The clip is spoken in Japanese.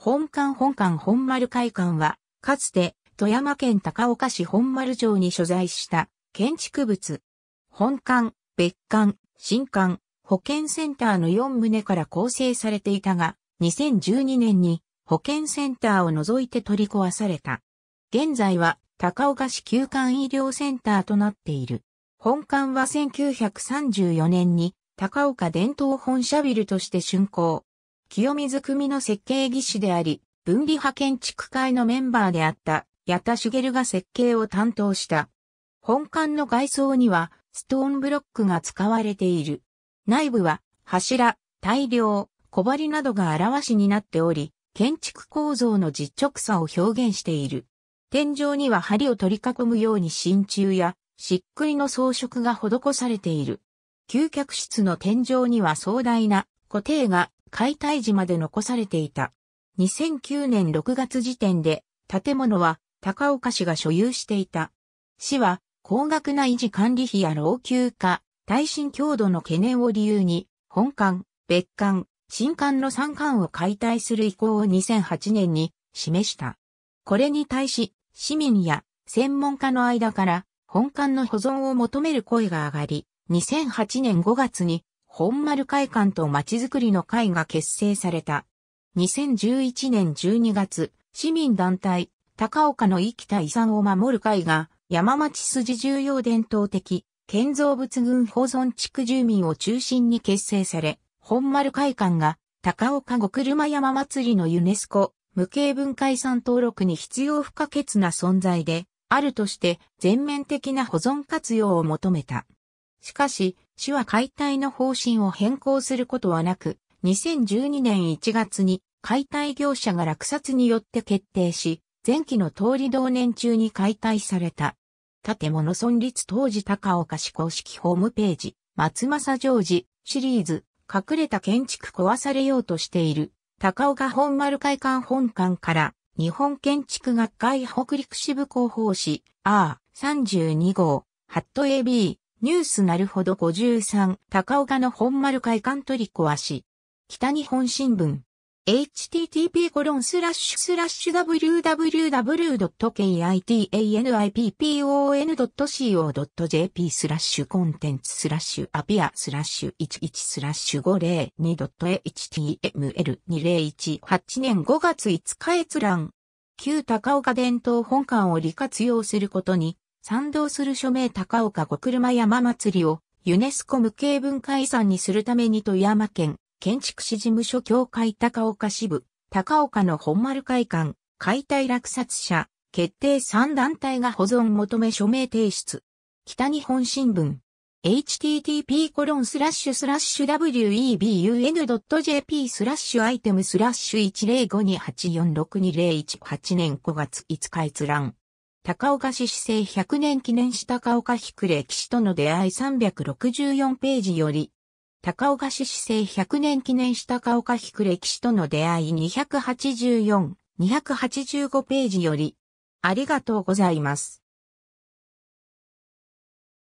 本館本館本丸会館は、かつて富山県高岡市本丸町に所在した建築物。本館、別館、新館、保健センターの4棟から構成されていたが、2012年に保健センターを除いて取り壊された。現在は高岡市休館医療センターとなっている。本館は1934年に高岡伝統本社ビルとして竣工。清水組の設計技師であり、分離派建築会のメンバーであった八田茂が設計を担当した。本館の外装にはストーンブロックが使われている。内部は柱、大量、小針などが表しになっており、建築構造の実直さを表現している。天井には針を取り囲むように真鍮や漆喰の装飾が施されている。吸客室の天井には壮大な固定が解体時まで残されていた。2009年6月時点で、建物は高岡市が所有していた。市は、高額な維持管理費や老朽化、耐震強度の懸念を理由に、本館、別館、新館の3館を解体する意向を2008年に示した。これに対し、市民や専門家の間から本館の保存を求める声が上がり、2008年5月に本丸会館とまちづくりの会が結成された。2011年12月、市民団体、高岡の生きた遺産を守る会が、山町筋重要伝統的、建造物群保存地区住民を中心に結成され、本丸会館が、高岡五車山祭りのユネスコ、無形文化遺産登録に必要不可欠な存在で、あるとして全面的な保存活用を求めた。しかし、市は解体の方針を変更することはなく、2012年1月に解体業者が落札によって決定し、前期の通り同年中に解体された。建物存立当時高岡市公式ホームページ、松正常時シリーズ、隠れた建築壊されようとしている、高岡本丸会館本館から、日本建築学会北陸支部広報誌、R32 号、ハット AB、ニュースなるほど53、高岡の本丸会館取り壊し。北日本新聞。http コロンスラッシュスラッシュ www.kitanipon.co.jp スラッシュコンテンツスラッシュアピアスラッシュ11スラッシュ 502.html2018 年5月5日閲覧。旧高岡伝統本館を利活用することに賛同する署名高岡小車山祭りをユネスコ無形文化遺産にするために富山県建築士事務所協会高岡支部、高岡の本丸会館、解体落札者、決定3団体が保存求め署名提出。北日本新聞。http コロンスラッシュスラッシュ webun.jp スラッシュアイテムスラッシュ10528462018年5月5日閲覧。高岡市市政100年記念した高岡比区歴史との出会い364ページより、高岡市市政100年記念した高岡比区歴史との出会い284、285ページより、ありがとうございます。